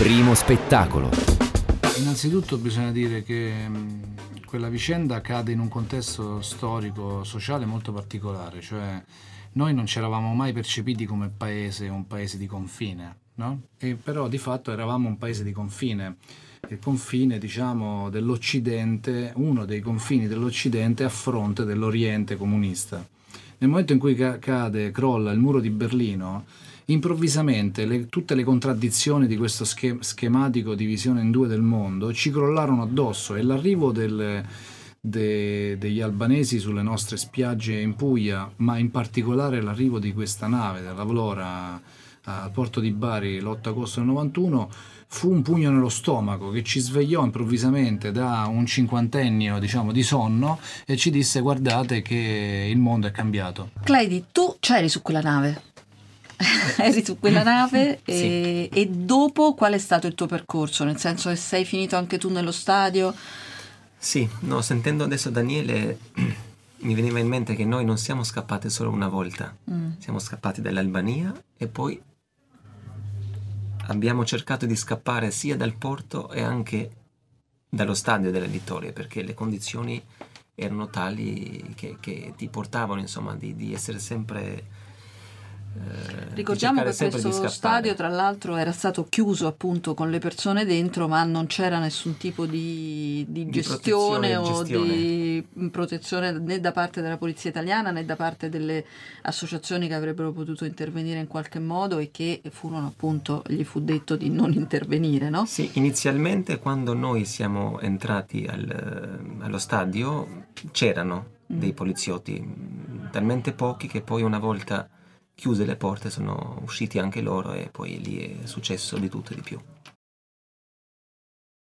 Primo spettacolo. Innanzitutto bisogna dire che mm, quella vicenda accade in un contesto storico, sociale molto particolare, cioè noi non ci eravamo mai percepiti come paese, un paese di confine, no? e però di fatto eravamo un paese di confine, il confine diciamo, dell'Occidente, uno dei confini dell'Occidente a fronte dell'Oriente comunista. Nel momento in cui cade, crolla il muro di Berlino, improvvisamente le, tutte le contraddizioni di questo schem schematico divisione in due del mondo ci crollarono addosso e l'arrivo del... De, degli albanesi sulle nostre spiagge in Puglia, ma in particolare l'arrivo di questa nave, della Vlora, al porto di Bari l'8 agosto del 91 fu un pugno nello stomaco che ci svegliò improvvisamente da un cinquantennio diciamo di sonno e ci disse guardate che il mondo è cambiato. Cleidi, tu c'eri su quella nave? eri su quella nave e, sì. e, dopo qual è stato il tuo percorso? Nel senso che sei finito anche tu nello stadio? Sì, no, sentendo adesso Daniele mi veniva in mente che noi non siamo scappati solo una volta, mm. siamo scappati dall'Albania e poi abbiamo cercato di scappare sia dal porto e anche dallo stadio della Vittoria perché le condizioni erano tali che, che ti portavano insomma di, di essere sempre eh, Ricordiamo che questo stadio tra l'altro era stato chiuso appunto con le persone dentro ma non c'era nessun tipo di, di, di gestione o di protezione né da parte della polizia italiana né da parte delle associazioni che avrebbero potuto intervenire in qualche modo e che furono appunto gli fu detto di non intervenire no? Sì, inizialmente quando noi siamo entrati al, allo stadio c'erano mm. dei poliziotti mm, talmente pochi che poi una volta chiuse le porte, sono usciti anche loro e poi lì è successo di tutto e di più.